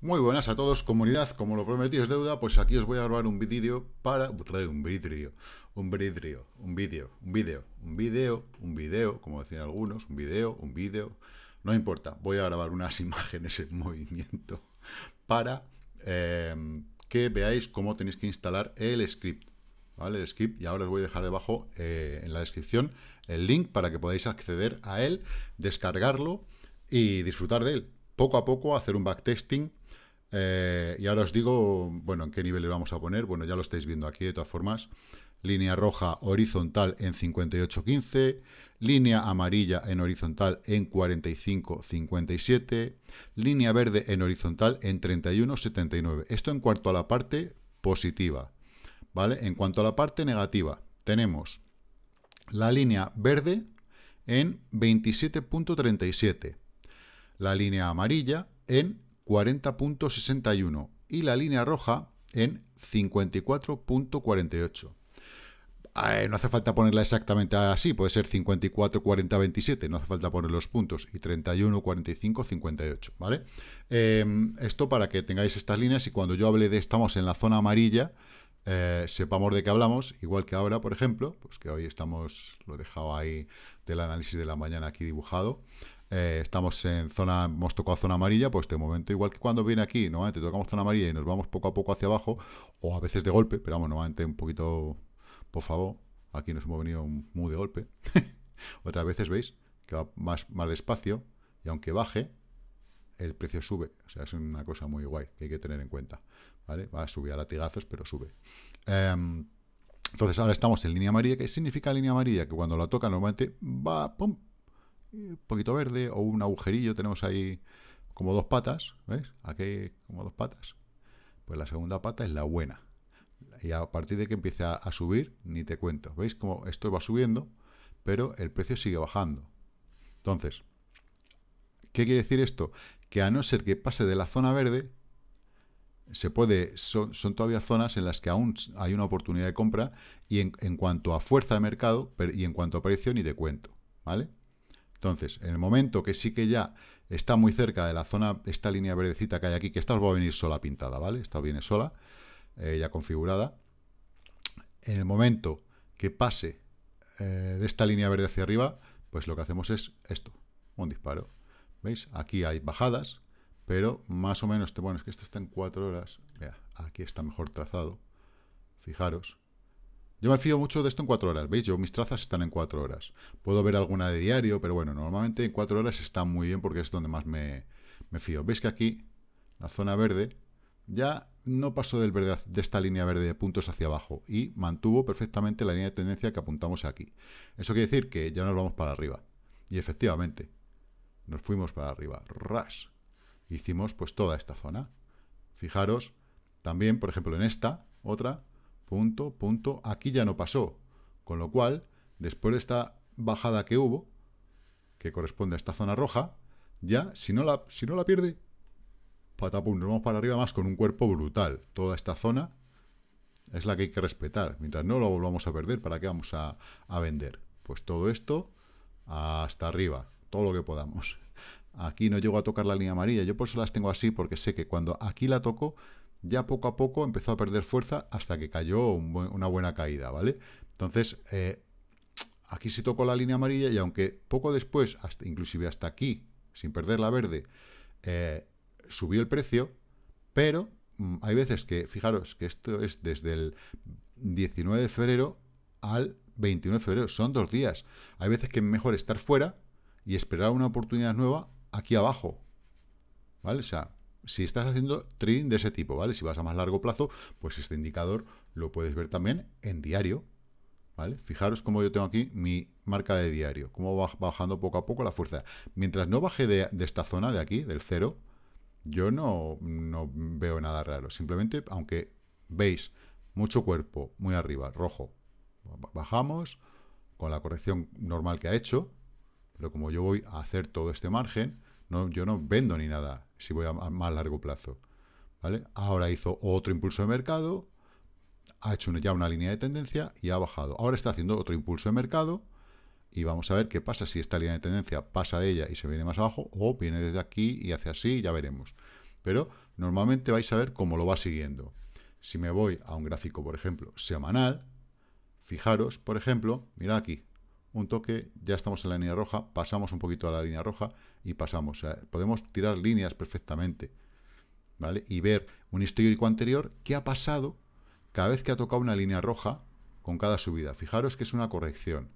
Muy buenas a todos, comunidad, como lo prometí es deuda, pues aquí os voy a grabar un vídeo para... un vidrio, un vidrio, un vídeo, un vídeo, un vídeo, un vídeo, como decían algunos, un vídeo, un vídeo, no importa, voy a grabar unas imágenes en movimiento para eh, que veáis cómo tenéis que instalar el script y ahora os voy a dejar debajo eh, en la descripción el link para que podáis acceder a él, descargarlo y disfrutar de él. Poco a poco hacer un backtesting. Eh, y ahora os digo, bueno, en qué nivel le vamos a poner. Bueno, ya lo estáis viendo aquí de todas formas. Línea roja horizontal en 58.15, línea amarilla en horizontal en 45.57, línea verde en horizontal en 31.79. Esto en cuanto a la parte positiva, ¿vale? En cuanto a la parte negativa, tenemos la línea verde en 27.37, la línea amarilla en 40.61 y la línea roja en 54.48. Eh, no hace falta ponerla exactamente así, puede ser 54, 40, 27, no hace falta poner los puntos, y 31, 45, 58, ¿vale? Eh, esto para que tengáis estas líneas y cuando yo hable de estamos en la zona amarilla, eh, sepamos de qué hablamos, igual que ahora, por ejemplo, pues que hoy estamos, lo he dejado ahí del análisis de la mañana aquí dibujado, eh, estamos en zona, hemos tocado zona amarilla, pues de momento, igual que cuando viene aquí, normalmente tocamos zona amarilla y nos vamos poco a poco hacia abajo, o a veces de golpe, pero vamos, normalmente un poquito, por favor, aquí nos hemos venido muy de golpe. Otras veces veis que va más, más despacio, y aunque baje, el precio sube. O sea, es una cosa muy guay que hay que tener en cuenta. ¿vale? Va a subir a latigazos, pero sube. Em, entonces ahora estamos en línea amarilla. ¿Qué significa línea amarilla? Que cuando la toca normalmente va pum, un poquito verde o un agujerillo. Tenemos ahí como dos patas. ¿veis? Aquí como dos patas. Pues la segunda pata es la buena. Y a partir de que empieza a subir, ni te cuento. ¿Veis cómo esto va subiendo? Pero el precio sigue bajando. Entonces, ¿qué quiere decir esto? que a no ser que pase de la zona verde, se puede, son, todavía zonas en las que aún hay una oportunidad de compra y en, cuanto a fuerza de mercado y en cuanto a precio ni de cuento, ¿vale? Entonces, en el momento que sí que ya está muy cerca de la zona, esta línea verdecita que hay aquí, que esta os va a venir sola pintada, ¿vale? Esta os viene sola, eh, ya configurada. En el momento que pase eh, de esta línea verde hacia arriba, pues lo que hacemos es esto, un disparo. ¿Veis? Aquí hay bajadas, pero más o menos, bueno, es que esto está en 4 horas. vea aquí está mejor trazado. Fijaros. Yo me fío mucho de esto en 4 horas, ¿veis? Yo mis trazas están en 4 horas. Puedo ver alguna de diario, pero bueno, normalmente en 4 horas está muy bien porque es donde más me, fío. ¿Veis que aquí, la zona verde, ya no pasó del de esta línea verde de puntos hacia abajo y mantuvo perfectamente la línea de tendencia que apuntamos aquí. Eso quiere decir que ya nos vamos para arriba. Y efectivamente, nos fuimos para arriba, ras. Hicimos pues toda esta zona. Fijaros, también, por ejemplo, en esta, otra, punto, punto, aquí ya no pasó. Con lo cual, después de esta bajada que hubo, que corresponde a esta zona roja, ya, si no la, si no la pierde, patapum, nos vamos para arriba más con un cuerpo brutal. Toda esta zona es la que hay que respetar. Mientras no lo volvamos a perder, ¿para qué vamos a, a vender? Pues todo esto hasta arriba todo lo que podamos. Aquí no llego a tocar la línea amarilla, yo por eso las tengo así, porque sé que cuando aquí la toco, ya poco a poco empezó a perder fuerza hasta que cayó una buena caída, ¿vale? Entonces, eh, aquí sí tocó la línea amarilla y aunque poco después, hasta, inclusive hasta aquí, sin perder la verde, eh, subió el precio, pero mm, hay veces que, fijaros, que esto es desde el 19 de febrero al 21 de febrero, son dos días. Hay veces que es mejor estar fuera y esperar una oportunidad nueva aquí abajo. ¿Vale? O sea, si estás haciendo trading de ese tipo, ¿vale? Si vas a más largo plazo, pues este indicador lo puedes ver también en diario, ¿vale? Fijaros cómo yo tengo aquí mi marca de diario, cómo va bajando poco a poco la fuerza. Mientras no baje de, esta zona de aquí, del cero, yo no, no veo nada raro. Simplemente, aunque veis mucho cuerpo muy arriba, rojo, bajamos con la corrección normal que ha hecho, pero como yo voy a hacer todo este margen, yo no vendo ni nada si voy a, más largo plazo. ¿vale? Ahora hizo otro impulso de mercado, ha hecho ya una línea de tendencia y ha bajado. Ahora está haciendo otro impulso de mercado y vamos a ver qué pasa si esta línea de tendencia pasa de ella y se viene más abajo o viene desde aquí y hacia así, ya veremos. Pero normalmente vais a ver cómo lo va siguiendo. Si me voy a un gráfico, por ejemplo, semanal, fijaros, por ejemplo, mirad aquí, un toque, ya estamos en la línea roja, pasamos un poquito a la línea roja y pasamos. podemos tirar líneas perfectamente, ¿vale? Y ver un histórico anterior, qué ha pasado cada vez que ha tocado una línea roja con cada subida. Fijaros que es una corrección,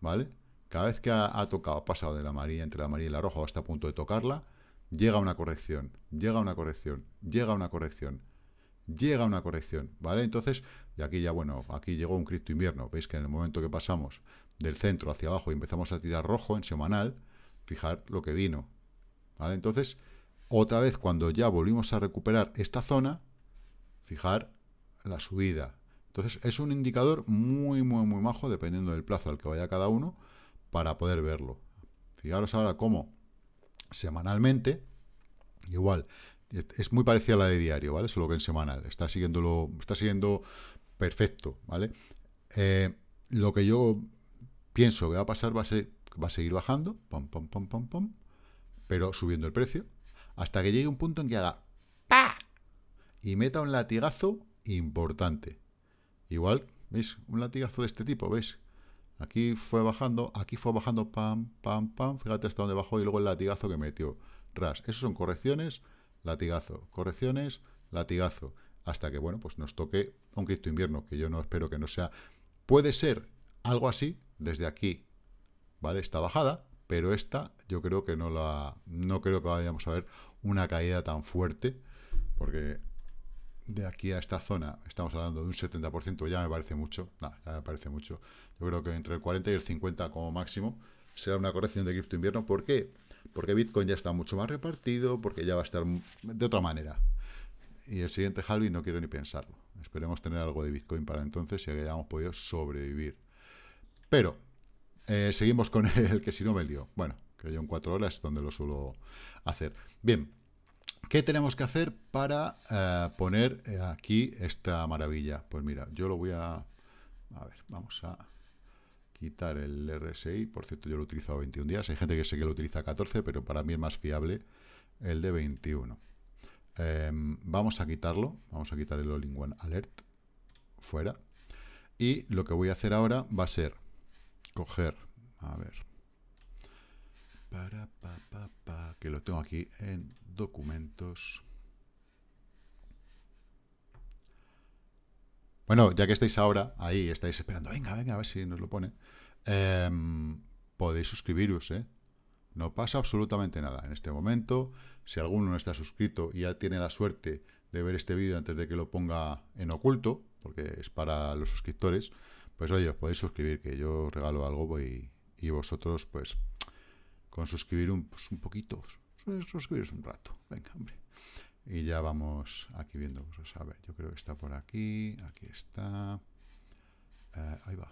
¿vale? Cada vez que ha, tocado, ha pasado de la amarilla, entre la amarilla y la roja, o hasta a punto de tocarla, llega una corrección, llega una corrección, llega una corrección llega una corrección, ¿vale? Entonces, y aquí ya, bueno, aquí llegó un cripto invierno, veis que en el momento que pasamos del centro hacia abajo y empezamos a tirar rojo en semanal, fijar lo que vino. ¿vale? Entonces, otra vez cuando ya volvimos a recuperar esta zona, fijar la subida. Entonces, es un indicador muy, muy, muy majo, dependiendo del plazo al que vaya cada uno, para poder verlo. Fijaros ahora cómo semanalmente, igual, es muy parecida a la de diario, ¿vale? Solo que en semanal, está siguiéndolo, está siguiendo perfecto, ¿vale? Eh, lo que yo pienso que va a pasar, va a, seguir bajando, pom, pom, pom, pom, pom, pero subiendo el precio, hasta que llegue un punto en que haga ¡pa! y meta un latigazo importante. Igual, ¿veis? Un latigazo de este tipo, ¿veis? Aquí fue bajando, aquí fue bajando, pam, pam, pam, fíjate hasta dónde bajó y luego el latigazo que metió. Ras, eso son correcciones, latigazo, correcciones, latigazo, hasta que, bueno, pues nos toque un cripto invierno, que yo no espero que no sea. Puede ser algo así, desde aquí, ¿vale? Esta bajada, pero esta yo creo que no la... No creo que vayamos a ver una caída tan fuerte, porque de aquí a esta zona, estamos hablando de un 70%, ya me parece mucho, No, ya me parece mucho. Yo creo que entre el 40 y el 50 como máximo será una corrección de cripto invierno. ¿Por qué? Porque Bitcoin ya está mucho más repartido, porque ya va a estar de otra manera. Y el siguiente halving no quiero ni pensarlo. Esperemos tener algo de Bitcoin para entonces y que hayamos podido sobrevivir. Pero eh, seguimos con el que si no me lío. Bueno, que yo en cuatro horas es donde lo suelo hacer. Bien, ¿qué tenemos que hacer para eh, poner eh, aquí esta maravilla? Pues mira, yo lo voy a... A ver, vamos a quitar el RSI. Por cierto, yo lo he utilizado 21 días. Hay gente que sé que lo utiliza 14, pero para mí es más fiable el de 21. Em, vamos a quitarlo. Vamos a quitar el All-in-One Alert. Fuera. Y lo que voy a hacer ahora va a ser a ver. Para, que lo tengo aquí en documentos. Bueno, ya que estáis ahora ahí, estáis esperando, venga, venga, a ver si nos lo pone. Em, podéis suscribiros, ¿eh? No pasa absolutamente nada en este momento. Si alguno no está suscrito y ya tiene la suerte de ver este vídeo antes de que lo ponga en oculto, porque es para los suscriptores, pues oye, os podéis suscribir, que yo regalo algo pues, y, y vosotros, pues, con suscribir un, pues, un poquito, suscribiros un rato, venga, hombre. Y ya vamos aquí viendo cosas. A ver, yo creo que está por aquí, aquí está. Eh, ahí va.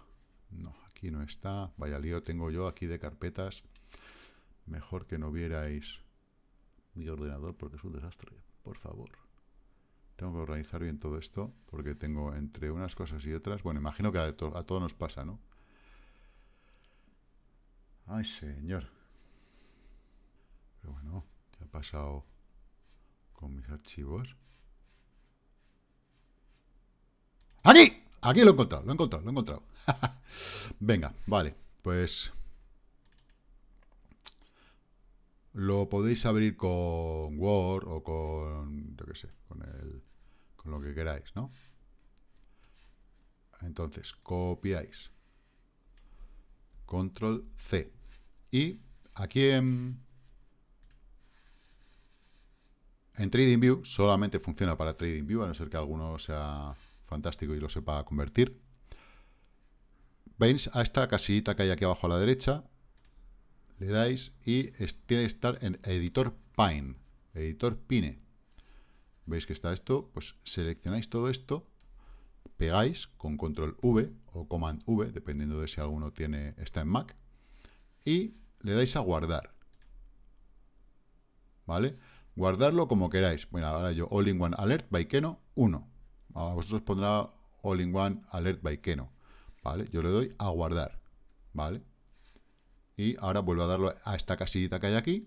No, aquí no está. Vaya lío tengo yo aquí de carpetas. Mejor que no vierais mi ordenador porque es un desastre, por favor. Tengo que organizar bien todo esto, porque tengo entre unas cosas y otras... Bueno, imagino que a, todos nos pasa, ¿no? Ay, señor. Pero bueno, ¿qué ha pasado con mis archivos? ¡Aquí! Aquí lo he encontrado, lo he encontrado, lo he encontrado. Venga, vale, pues... Lo podéis abrir con Word o con, yo qué sé, con el con lo que queráis, ¿no? Entonces, copiáis. Control C. Y aquí en, en TradingView solamente funciona para TradingView, a no ser que alguno sea fantástico y lo sepa convertir. Veis a esta casillita que hay aquí abajo a la derecha, le dais y tiene que estar en editor Pine, editor Pine veis que está esto, pues seleccionáis todo esto, pegáis con control V o command V, dependiendo de si alguno tiene, está en Mac, y le dais a guardar. ¿Vale? Guardarlo como queráis. Bueno, ahora yo All in One Alert by Keno 1. A vosotros pondrá All in One Alert by Keno. ¿Vale? Yo le doy a guardar. ¿Vale? Y ahora vuelvo a darlo a esta casillita que hay aquí.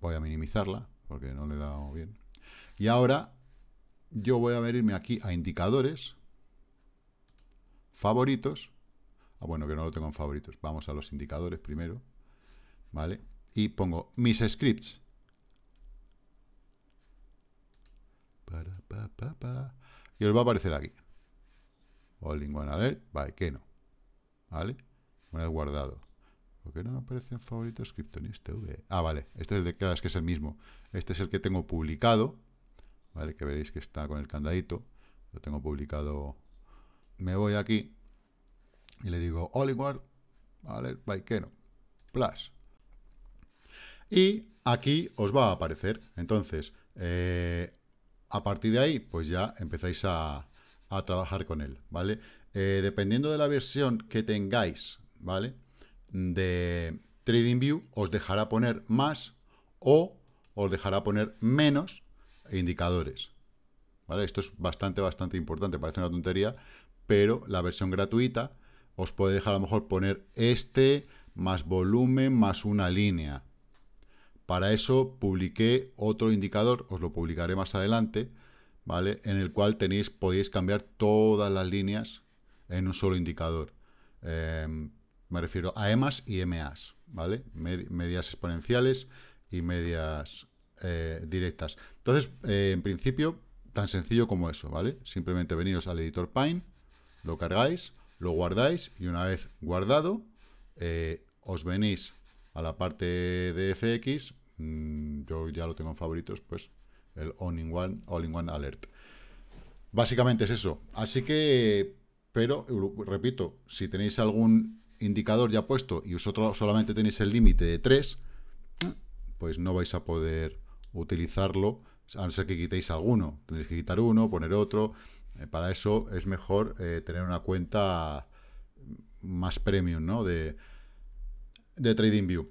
Voy a minimizarla porque no le he dado bien. Y ahora yo voy a venirme aquí a indicadores, favoritos. Ah, bueno, que no lo tengo en favoritos. Vamos a los indicadores primero, ¿vale? Y pongo mis scripts. Y os va a aparecer aquí. All in one alert, vale, que no. ¿Vale? Una he guardado. ¿Por qué no me aparecen favoritos favorito. TV? Ah, vale, este es el de es que es el mismo. Este es el que tengo publicado, ¿vale? Que veréis que está con el candadito. Lo tengo publicado. Me voy aquí y le digo Oliver, ¿vale? no? Plus. Y aquí os va a aparecer. Entonces, eh, a partir de ahí, pues ya empezáis a, trabajar con él, ¿vale? Eh, dependiendo de la versión que tengáis, ¿vale? vale de TradingView os dejará poner más o os dejará poner menos indicadores. ¿Vale? Esto es bastante, bastante importante, parece una tontería, pero la versión gratuita os puede dejar a lo mejor poner este, más volumen, más una línea. Para eso publiqué otro indicador, os lo publicaré más adelante, ¿vale? En el cual tenéis, podéis cambiar todas las líneas en un solo indicador. Em, me refiero a EMAs y MAs, ¿vale? medias exponenciales y medias eh, directas. Entonces, eh, en principio, tan sencillo como eso, ¿vale? Simplemente veniros al editor Pine, lo cargáis, lo guardáis y una vez guardado, eh, os venís a la parte de FX, mm, yo ya lo tengo en favoritos, pues el one all -in -one Alert. Básicamente es eso. Así que, pero, repito, si tenéis algún indicador ya puesto y vosotros solamente tenéis el límite de 3, pues no vais a poder utilizarlo, a no ser que quitéis alguno. Tendréis que quitar uno, poner otro. Eh, para eso es mejor eh, tener una cuenta más premium, ¿no? De, de TradingView.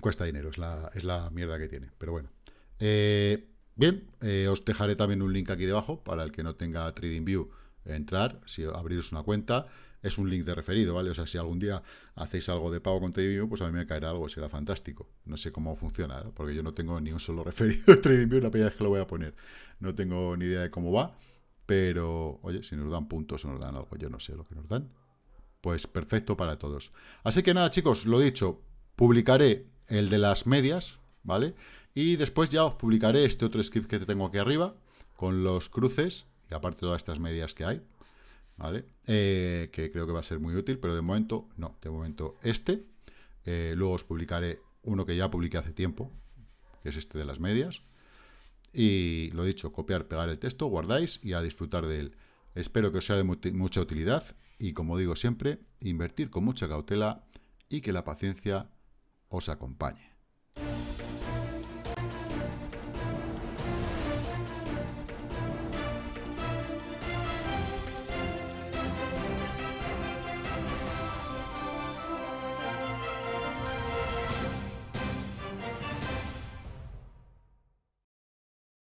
Cuesta dinero, es la, es la mierda que tiene, pero bueno. Eh, bien, os dejaré también un link aquí debajo para el que no tenga TradingView entrar, si abriros una cuenta, es un link de referido, ¿vale? O sea, si algún día hacéis algo de pago con TradingView, pues a mí me caerá algo, será fantástico. No sé cómo funciona, porque yo no tengo ni un solo referido de TradingView, la primera vez que lo voy a poner. No tengo ni idea de cómo va, pero, oye, si nos dan puntos o nos dan algo, yo no sé lo que nos dan. Pues perfecto para todos. Así que nada, chicos, lo dicho, publicaré el de las medias, ¿vale? Y después ya os publicaré este otro script que tengo aquí arriba, con los cruces, y aparte todas estas medias que hay, ¿vale? Eh, que creo que va a ser muy útil, pero de momento no, de momento este. Eh, luego os publicaré uno que ya publiqué hace tiempo, que es este de las medias. Y lo dicho, copiar, pegar el texto, guardáis y a disfrutar de él. Espero que os sea de mucha utilidad y como digo siempre, invertir con mucha cautela y que la paciencia os acompañe.